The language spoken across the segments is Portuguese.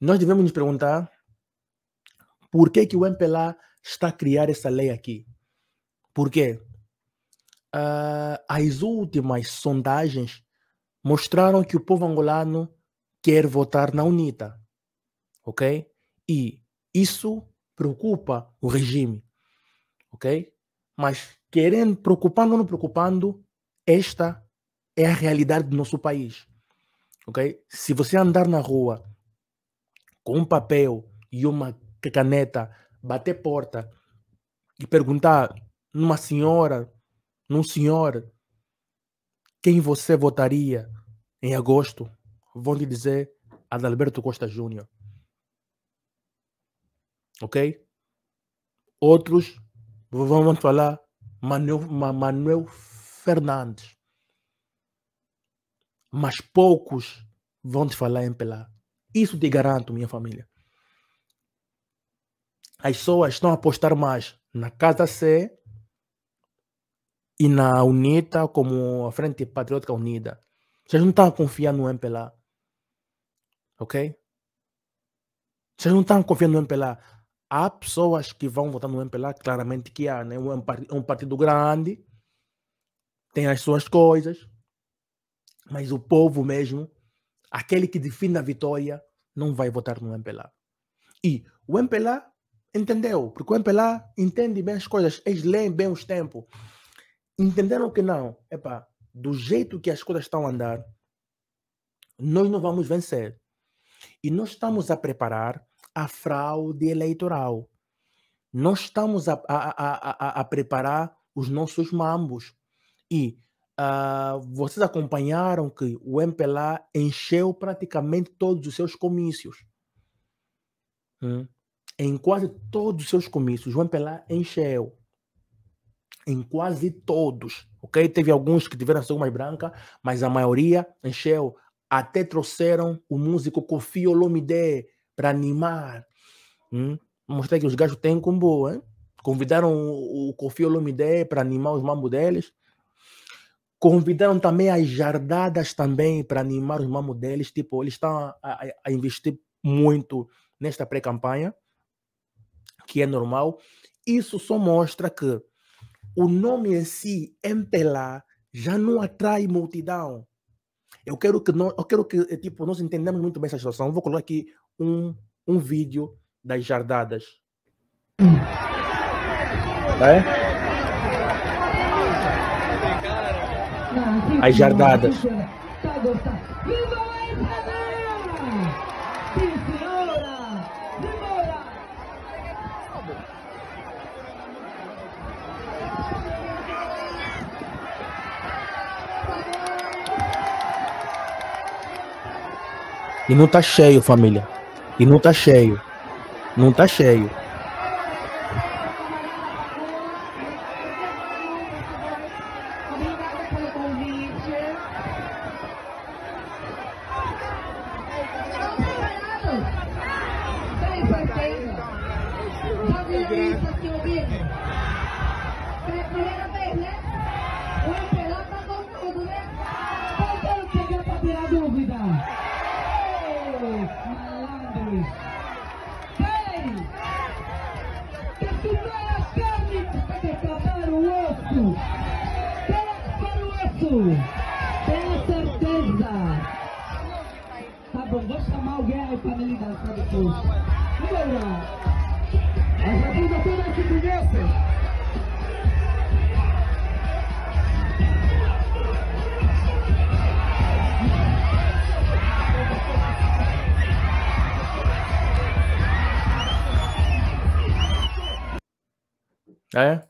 Nós devemos nos perguntar por que, que o MPLA está a criar essa lei aqui. Por quê? Uh, as últimas sondagens mostraram que o povo angolano quer votar na UNITA. Ok? E isso preocupa o regime. Ok? Mas querendo, preocupando ou não preocupando, esta é a realidade do nosso país. Ok? Se você andar na rua com um papel e uma caneta, bater porta e perguntar numa senhora, num senhor, quem você votaria em agosto, vão te dizer Adalberto Costa Júnior. Ok? Outros vão falar Manuel, Manuel Fernandes. Mas poucos vão te falar em Pelá. Isso te garanto, minha família. As pessoas estão a apostar mais na Casa C e na UNITA como a Frente Patriótica Unida. Vocês não estão a confiar no MPLA. Ok? Vocês não estão confiando no MPLA. Há pessoas que vão votar no MPLA, claramente que há, né? É um partido grande, tem as suas coisas, mas o povo mesmo aquele que define a vitória não vai votar no MPLA. E o MPLA entendeu, porque o MPLA entende bem as coisas, eles leem bem os tempos. Entenderam que não, epa, do jeito que as coisas estão a andar, nós não vamos vencer. E nós estamos a preparar a fraude eleitoral. Nós estamos a, a, a, a, a preparar os nossos mambos. E Uh, vocês acompanharam que o MPLA encheu praticamente todos os seus comícios. Hum. Em quase todos os seus comícios, o MPLA encheu. Em quase todos. Ok? Teve alguns que tiveram só mais branca, mas a maioria encheu. Até trouxeram o músico Kofi Olomide para animar. Hum? Mostrar que os gajos têm combo, hein? Convidaram o Kofi Olomide para animar os mambo deles. Convidaram também as jardadas também para animar os mamos deles. Tipo, eles estão a, a, a investir muito nesta pré-campanha, que é normal. Isso só mostra que o nome em si, MPLA, já não atrai multidão. Eu quero que nós, eu quero que eh, tipo nós entendamos muito bem essa situação. Eu vou colocar aqui um um vídeo das jardadas. Hum. Ah, é? as jardadas. E não tá cheio, família. E não tá cheio. Não tá cheio. Tenha certeza. Tá bom, vou chamar alguém aí pra me ligar pra depois. Vamos lá. As apresentações aqui começam. É?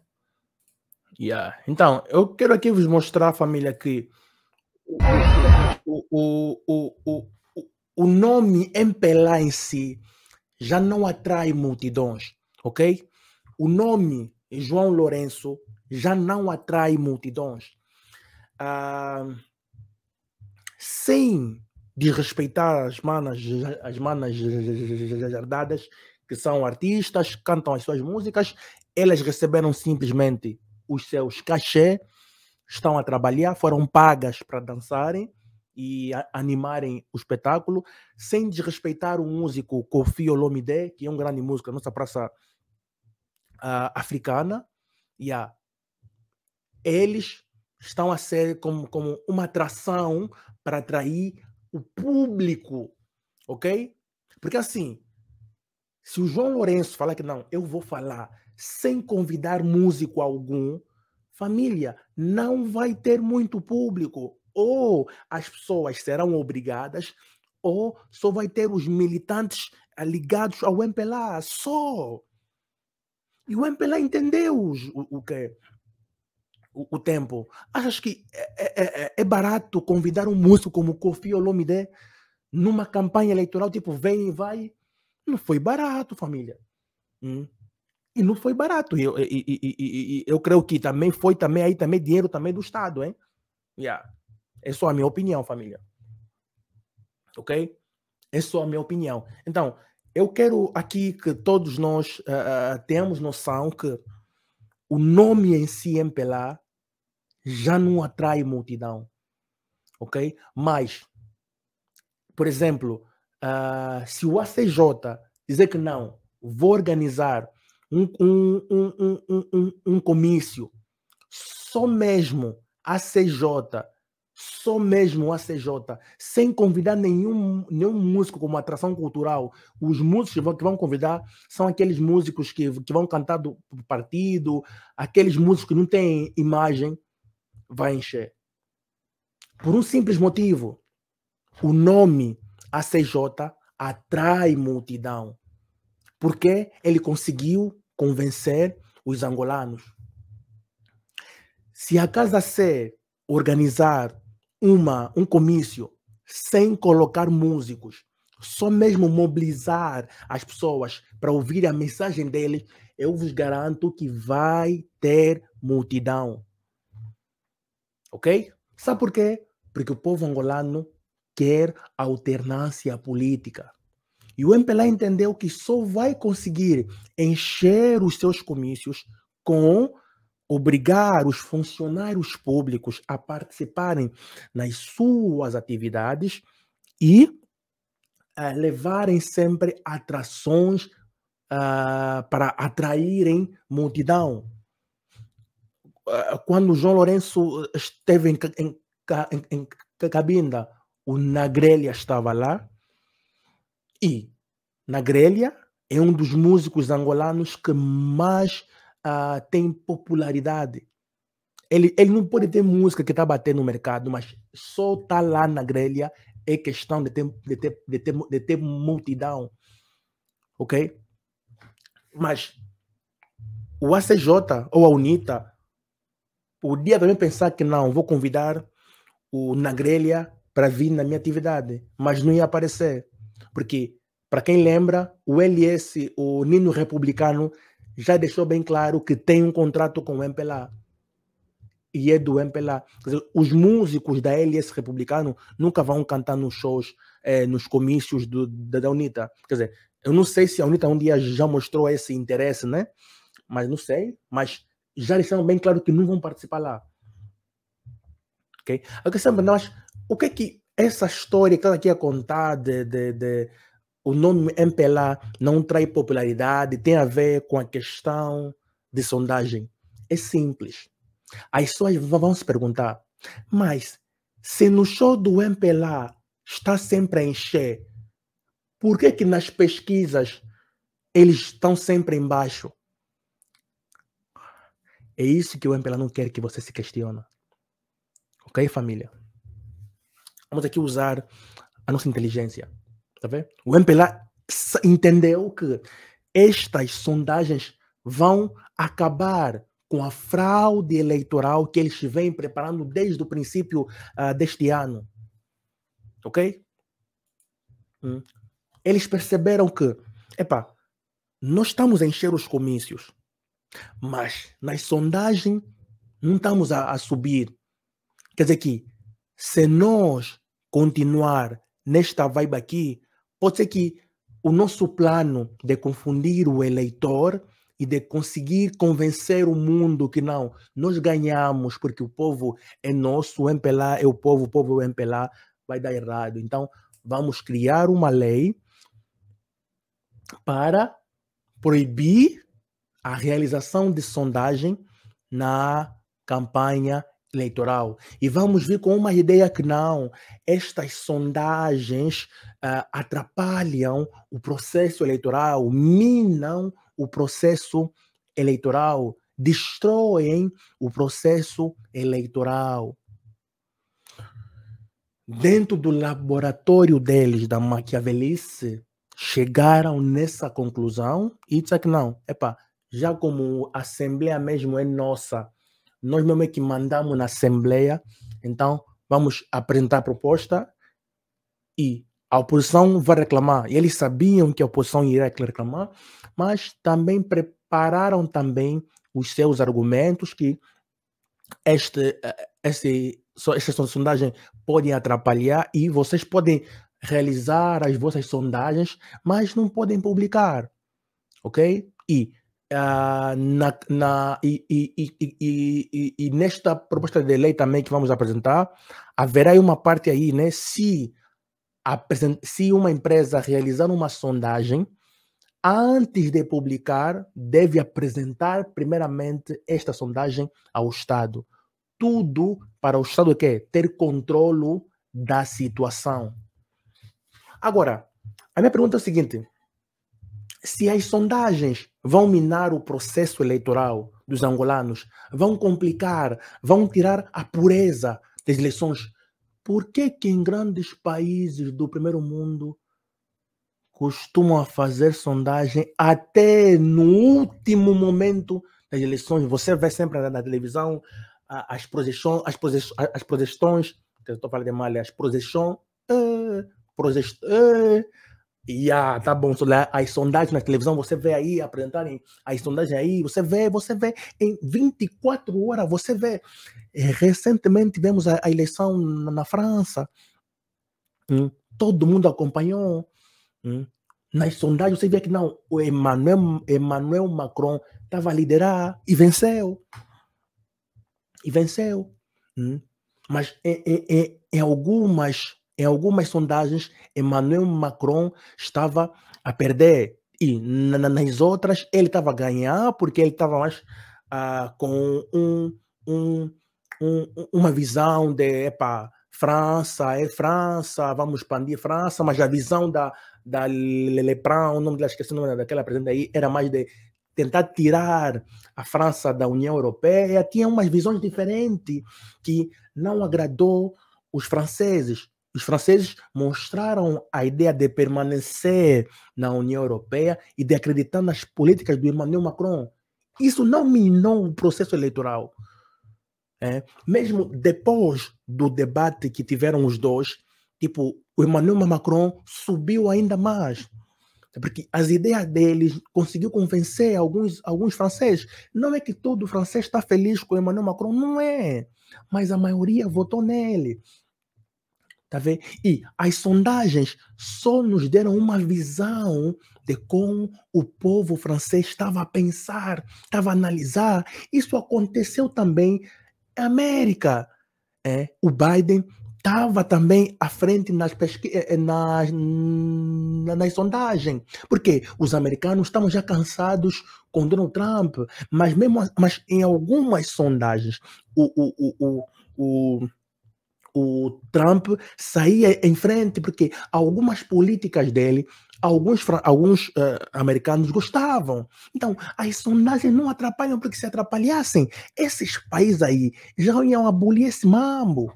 Yeah. Então, eu quero aqui vos mostrar, família, que o, o, o, o, o nome MPLA em si já não atrai multidões, ok? O nome João Lourenço já não atrai multidões. Ah, sem desrespeitar as manas, as manas jardadas, que são artistas, cantam as suas músicas, elas receberam simplesmente os seus cachê, estão a trabalhar, foram pagas para dançarem e animarem o espetáculo, sem desrespeitar o músico Kofi Olomide, que é um grande músico da nossa praça uh, africana. Yeah. Eles estão a ser como, como uma atração para atrair o público, ok? Porque assim, se o João Lourenço falar que não, eu vou falar, sem convidar músico algum, família, não vai ter muito público. Ou as pessoas serão obrigadas, ou só vai ter os militantes ah, ligados ao MPLA, só. E o MPLA entendeu os, o, o que? O, o, tempo. Achas que é é, é, é, é, barato convidar um músico como Kofi Olomide numa campanha eleitoral, tipo, vem e vai? Não foi barato, família. Hum? E não foi barato. E eu, e, e, e, eu creio que também foi também aí também dinheiro também do Estado, hein? Yeah. É só a minha opinião, família. Ok? É só a minha opinião. Então, eu quero aqui que todos nós uh, uh, tenhamos noção que o nome em si, MPLA, já não atrai multidão. Ok? Mas, por exemplo, uh, se o ACJ dizer que não, vou organizar um, um, um, um, comício. Só mesmo a CJ, só mesmo a CJ, sem convidar nenhum, nenhum músico como atração cultural. Os músicos que vão, que vão convidar são aqueles músicos que, que vão cantar do partido, aqueles músicos que não têm imagem, vai encher. Por um simples motivo. O nome ACJ atrai multidão. Porque ele conseguiu convencer os angolanos. Se a Casa C organizar uma, um comício sem colocar músicos, só mesmo mobilizar as pessoas para ouvir a mensagem dele, eu vos garanto que vai ter multidão. Ok? Sabe por quê? Porque o povo angolano quer alternância política. E o MPLA entendeu que só vai conseguir encher os seus comícios com obrigar os funcionários públicos a participarem nas suas atividades e eh, levarem sempre atrações uh, para atraírem multidão. Ah, quando João Lourenço esteve em, em, em, em Cabinda, o Nagrelha estava lá, e na grelha é um dos músicos angolanos que mais uh, tem popularidade. Ele, ele não pode ter música que está batendo no mercado, mas só está lá na grelha é questão de ter, de ter, de ter, de ter multidão. Ok? Mas o ACJ ou a UNITA podia também pensar que não, vou convidar o Nagrelha para vir na minha atividade, mas não ia aparecer. Porque, para quem lembra, o LS, o Nino Republicano, já deixou bem claro que tem um contrato com o MPLA. E é do MPLA. Quer dizer, os músicos da LS Republicano nunca vão cantar nos shows, é, nos comícios do, da, da UNITA. Quer dizer, eu não sei se a UNITA um dia já mostrou esse interesse, né? Mas não sei. Mas já deixaram bem claro que não vão participar lá. ok A questão é, nós, o que é que essa história que ela aqui a contar de, de, de, o nome MPLA não trai popularidade tem a ver com a questão de sondagem. É simples. As pessoas vão se perguntar, mas se no show do MPLA está sempre a encher, por que, que nas pesquisas eles estão sempre embaixo? É isso que o MPLA não quer que você se questione Ok, família? Vamos aqui usar a nossa inteligência. Tá vendo? O MPLA entendeu que estas sondagens vão acabar com a fraude eleitoral que eles vêm preparando desde o princípio uh, deste ano. Ok? Hum. Eles perceberam que, epa, nós estamos a encher os comícios, mas nas sondagens não estamos a, a subir. Quer dizer que, se nós continuar nesta vibe aqui, pode ser que o nosso plano de confundir o eleitor e de conseguir convencer o mundo que não, nós ganhamos porque o povo é nosso, o MPLA é o povo, o povo é o MPLA, vai dar errado. Então, vamos criar uma lei para proibir a realização de sondagem na campanha eleitoral e vamos vir com uma ideia que não, estas sondagens uh, atrapalham o processo eleitoral, minam o processo eleitoral, destroem o processo eleitoral. Dentro do laboratório deles, da maquiavelice, chegaram nessa conclusão e disseram que não, epá, já como a Assembleia mesmo é nossa, nós mesmo é que mandamos na Assembleia. Então, vamos apresentar a proposta e a oposição vai reclamar. E eles sabiam que a oposição iria reclamar, mas também prepararam também os seus argumentos que este, eh, este, esta sondagem podem atrapalhar e vocês podem realizar as vossas sondagens, mas não podem publicar, ok? E Uh, na, na e, e, e, e, nesta proposta de lei também que vamos apresentar, haverá uma parte aí, né? Se, apresent, se uma empresa realizar uma sondagem, antes de publicar, deve apresentar primeiramente esta sondagem ao Estado. Tudo para o Estado que ter controle da situação. Agora, a minha pergunta é a seguinte: se as sondagens vão minar o processo eleitoral dos angolanos, vão complicar, vão tirar a pureza das eleições, por que, que em grandes países do primeiro mundo costumam fazer sondagem até no último momento das eleições? Você vê sempre na televisão as projeções, as projeções, as projeções, estou falando de malha, as projeções, eh, projeções eh, e ah, tá bom, as sondagens na televisão, você vê aí apresentarem as sondagens aí, você vê, você vê, em 24 horas você vê. É, recentemente tivemos a, a eleição na, na França, hum. todo mundo acompanhou. Hum. Nas sondagens você vê que não, o Emmanuel, Emmanuel Macron estava a liderar e venceu. E venceu. Hum. Mas em, em, em algumas em algumas sondagens, Emmanuel Macron estava a perder e nas outras ele estava a ganhar porque ele estava mais uh, com um, um, um, uma visão de epa, França é França, vamos expandir França, mas a visão da, da Leprun, o nome dela, esqueci o nome daquela presidente aí, era mais de tentar tirar a França da União Europeia, tinha umas visões diferentes que não agradou os franceses os franceses mostraram a ideia de permanecer na União Europeia e de acreditar nas políticas do Emmanuel Macron. Isso não minou o processo eleitoral. É. Mesmo depois do debate que tiveram os dois, tipo, o Emmanuel Macron subiu ainda mais. Porque as ideias deles conseguiu convencer alguns, alguns franceses. Não é que todo francês está feliz com o Emmanuel Macron, não é. Mas a maioria votou nele. Tá vendo? E as sondagens só nos deram uma visão de como o povo francês estava a pensar, estava a analisar. Isso aconteceu também na América. É, o Biden estava também à frente nas, pesqu... Eh, eh, nas, nas, nas sondagens. Porque os americanos estavam já cansados com Donald Trump, mas mesmo mas em algumas sondagens o, o, o, o, o o Trump saía em frente, porque algumas políticas dele, alguns, alguns uh, americanos gostavam. Então, as sondagens não atrapalham, porque se atrapalhassem, esses países aí já iam abolir esse mambo.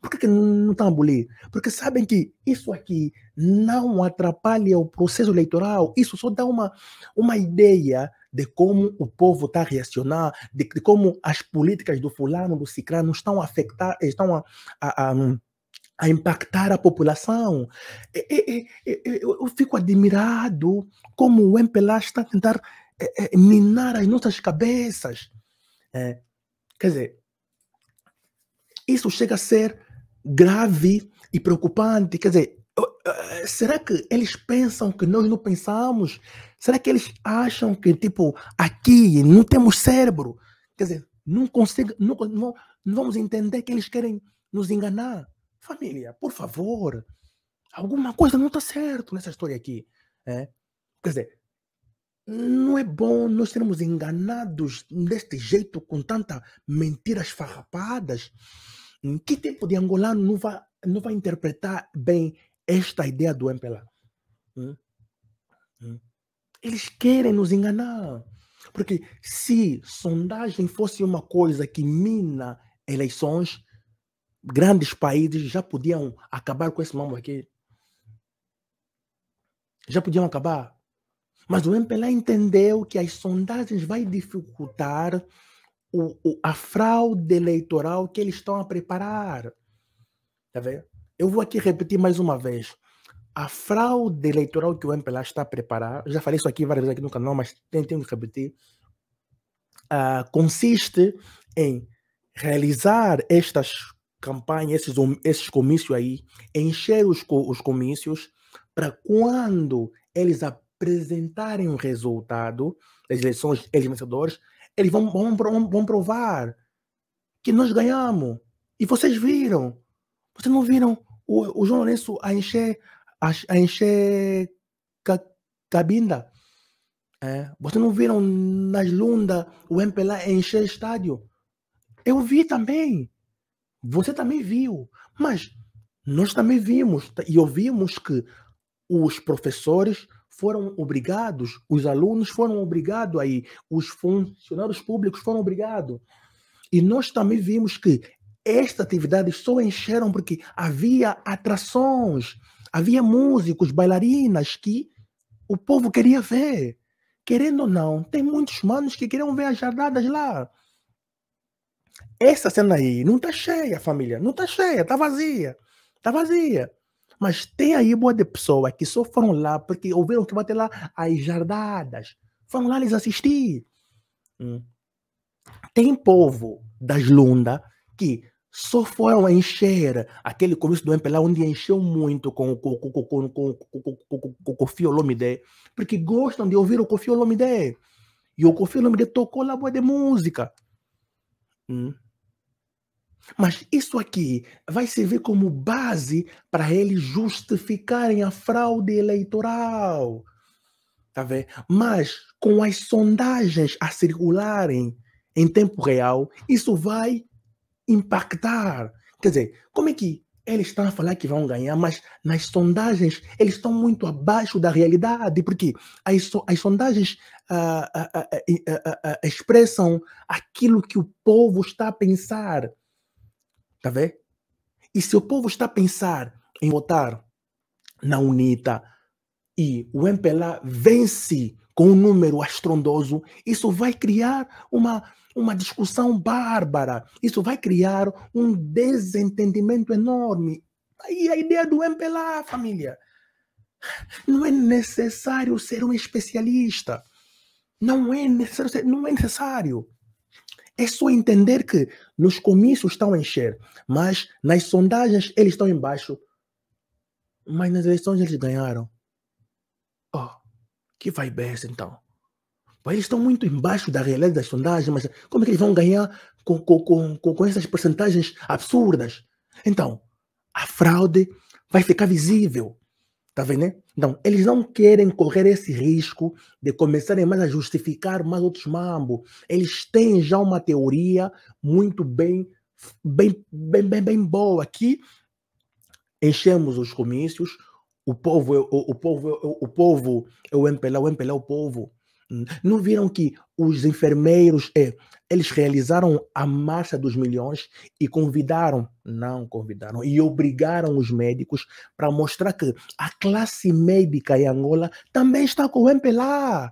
Por que, que não estão abolindo? abolir? Porque sabem que isso aqui não atrapalha o processo eleitoral, isso só dá uma, uma ideia de como o povo está a reacionar, de, de, como as políticas do fulano, do ciclano estão a estão a, a, a hum, a impactar a população. Eu fico admirado como o MPLA está a tentar eh, eh, minar as nossas cabeças. É, quer dizer, isso chega a ser grave e preocupante. Quer dizer, eh, será que eles pensam que nós não pensamos? Será que eles acham que, tipo, aqui não temos cérebro? Quer dizer, não, consigo, não, não, não vamos entender que eles querem nos enganar. Família, por favor, alguma coisa não está certo nessa história aqui. É? Quer dizer, não é bom nós sermos enganados deste jeito, com tantas mentiras farrapadas. Que tipo de angolano não vai, não vai interpretar bem esta ideia do MPLA. Hum? Hum? Eles querem nos enganar. Porque se sondagem fosse uma coisa que mina eleições, grandes países já podiam acabar com esse mambo aqui. Já podiam acabar. Mas o MPLA entendeu que as sondagens vai dificultar o, o, a fraude eleitoral que eles estão a preparar. Tá vendo? Eu vou aqui repetir mais uma vez. A fraude eleitoral que o MPLA está a preparar, já falei isso aqui várias vezes aqui no canal, mas tenho, que repetir, uh, consiste em realizar estas campanhas, esses, esses comícios aí, encher os, os comícios para quando eles apresentarem o resultado das eleições, eles vencedores, eles vão, vão, vão provar que nós ganhamos. E vocês viram. Vocês não viram o, o João Lourenço a encher, a, a encher ca, cabinda. É. Vocês não viram nas lundas o MPLA encher estádio? Eu vi também. Você também viu. Mas nós também vimos e ouvimos que os professores foram obrigados, os alunos foram obrigados aí, os funcionários públicos foram obrigados. E nós também vimos que esta atividade só encheram porque havia atrações, havia músicos, bailarinas que o povo queria ver. Querendo ou não, tem muitos manos que queriam ver as jardadas lá. Essa cena aí não está cheia, família. Não está cheia, está vazia. Está vazia. Mas tem aí boa de pessoa que só foram lá porque ouviram que vai ter lá as jardadas. Foram lá eles assistir. Hum. Tem povo das Lunda que só foram a encher aquele começo do MPLA onde encheu muito com o Kofi Olomide, porque gostam de ouvir o Kofi Olomide. E o Kofi Olomide tocou lá boa de música. Hum. Mas isso aqui vai servir como base para eles justificarem a fraude eleitoral. Tá vendo? Mas com as sondagens a circularem em tempo real, isso vai impactar. Quer dizer, como é que eles estão a falar que vão ganhar, mas nas sondagens eles estão muito abaixo da realidade, porque as, as sondagens ah ah ah, ah, ah, ah, expressam aquilo que o povo está a pensar. Está vendo? E se o povo está a pensar em votar na UNITA, e o MPLA vence com um número astrondoso, isso vai criar uma, uma discussão bárbara, isso vai criar um desentendimento enorme. Aí a ideia do MPLA, família. Não é necessário ser um especialista. Não é necessário. Não é necessário. É só entender que nos comícios estão a encher, mas nas sondagens eles estão embaixo. Mas nas eleições eles ganharam que vai besta então? Eles estão muito embaixo da realidade das sondagens, mas como é que eles vão ganhar com, com, com, com essas percentagens absurdas? Então, a fraude vai ficar visível. Tá vendo? Então, eles não querem correr esse risco de começarem mais a justificar mais outros mambo. Eles têm já uma teoria muito bem, bem, bem, bem, bem boa. Aqui, enchemos os comícios o povo, o, o povo, o, o povo, é o MPLA, é o MPLA é o povo. Hum, não viram que os enfermeiros, é, eles realizaram a marcha dos milhões e convidaram, não convidaram, e obrigaram os médicos para mostrar que a classe médica em Angola também está com o MPLA.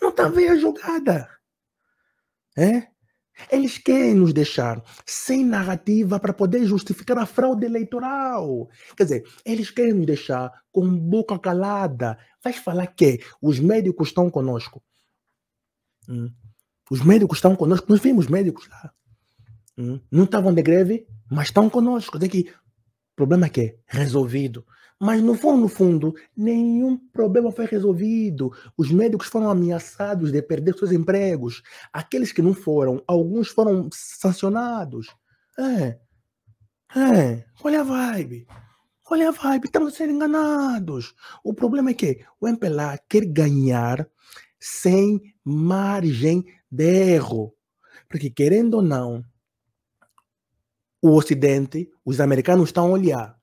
Não está vendo a jogada. É? Eles querem nos deixar sem narrativa para poder justificar a fraude eleitoral. Quer dizer, eles querem nos deixar com boca calada. Vais falar que os médicos estão conosco. Hum. Os médicos estão conosco. Nós vimos médicos lá. Hum. Não estavam de greve, mas estão conosco. Daqui. O problema é que é resolvido. Mas no fundo, no fundo, nenhum problema foi resolvido. Os médicos foram ameaçados de perder seus empregos. Aqueles que não foram, alguns foram sancionados. É. É. Olha a vibe. Olha a vibe. Estamos sendo enganados. O problema é que o MPLA quer ganhar sem margem de erro. Porque, querendo ou não, o Ocidente, os americanos estão a olhar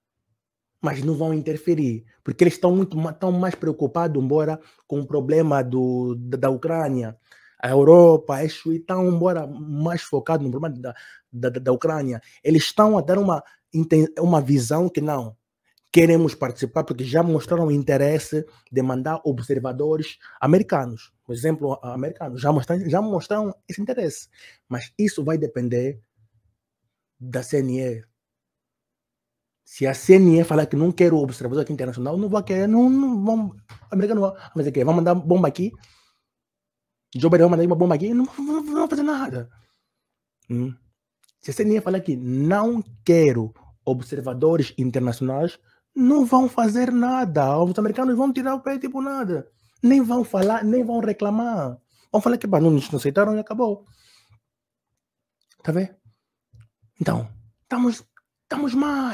mas não vão interferir, porque eles estão muito tão mais preocupados, embora com o problema do, da, da Ucrânia. A Europa, a Exu estão, embora mais focados no problema da, da, da Ucrânia, eles estão a dar uma, uma visão que não, queremos participar, porque já mostraram interesse de mandar observadores americanos, por exemplo, americanos, já mostraram, já mostraram esse interesse. Mas isso vai depender da CNE, se a CNE falar que não quer o observador aqui internacional, não vão querer, não, não vamos, a América não vai fazer o quê? mandar bomba aqui, Joe Biden vai mandar uma bomba aqui, não, vão fazer nada. Hum. Se a CNE falar que não quero observadores internacionais, não vão fazer nada. Os americanos vão tirar o pé tipo nada. Nem vão falar, nem vão reclamar. Vão falar que bah, não aceitaram e acabou. Tá vendo? Então, estamos, estamos mal.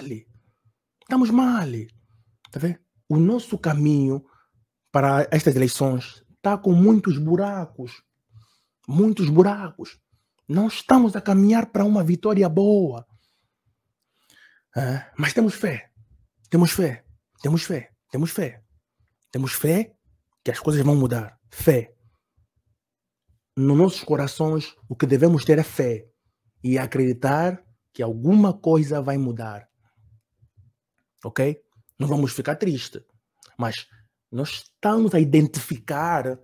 Estamos mal. Tá vendo? O nosso caminho para estas eleições está com muitos buracos. Muitos buracos. Não estamos a caminhar para uma vitória boa. É, mas temos fé. Temos fé. Temos fé. Temos fé. Temos fé que as coisas vão mudar. Fé. Nos nossos corações, o que devemos ter é fé e acreditar que alguma coisa vai mudar ok? Não vamos ficar tristes, mas nós estamos a identificar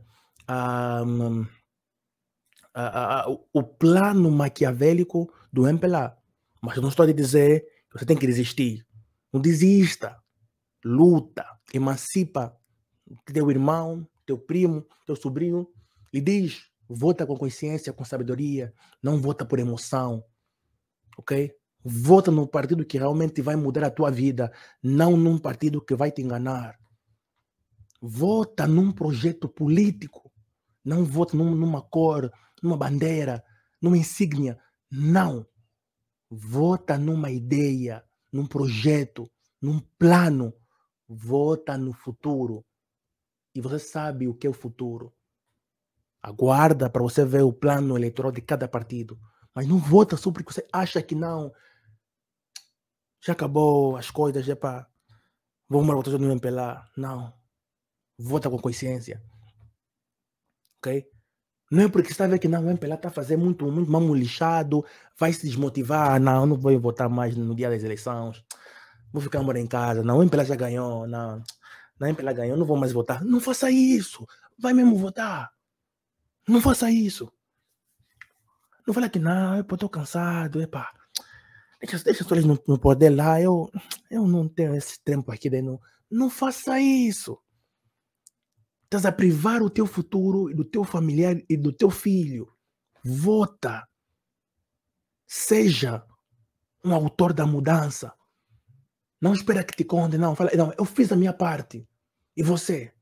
o plano maquiavélico do MPLA. Mas eu não estou a dizer que você tem que desistir. Não desista. Luta. Emancipa teu irmão, teu primo, teu sobrinho. E diz: vota com consciência, com sabedoria. Não vota por emoção. Ok? Vota num partido que realmente vai mudar a tua vida, não num partido que vai te enganar. Vota num projeto político. Não vota num, numa cor, numa bandeira, numa insígnia. Não. Vota numa ideia, num projeto, num plano. Vota no futuro. E você sabe o que é o futuro. Aguarda para você ver o plano eleitoral de cada partido. Mas não vota só porque você acha que não, já acabou as coisas, já para vamos matar todo mundo pelar. Não. Vota com consciência. Ok? Não é porque está vendo que não, o MPLA está fazendo fazer muito, muito mamo lixado, vai se desmotivar, não, não vou votar mais no dia das eleições, vou ficar morando em casa, não, o MPLA já ganhou, não, não, o MPLA ganhou, não vou mais votar. Não faça isso, vai mesmo votar. Não faça isso. Não fala que não, eu estou cansado, epá deixa, deixa só eles no, no poder lá, eu, eu não tenho esse tempo aqui dentro. Não faça isso. Estás a privar o teu futuro, e do teu familiar e do teu filho. Vota. Seja um autor da mudança. Não espera que te conte, não. Fala, não, eu fiz a minha parte. E você?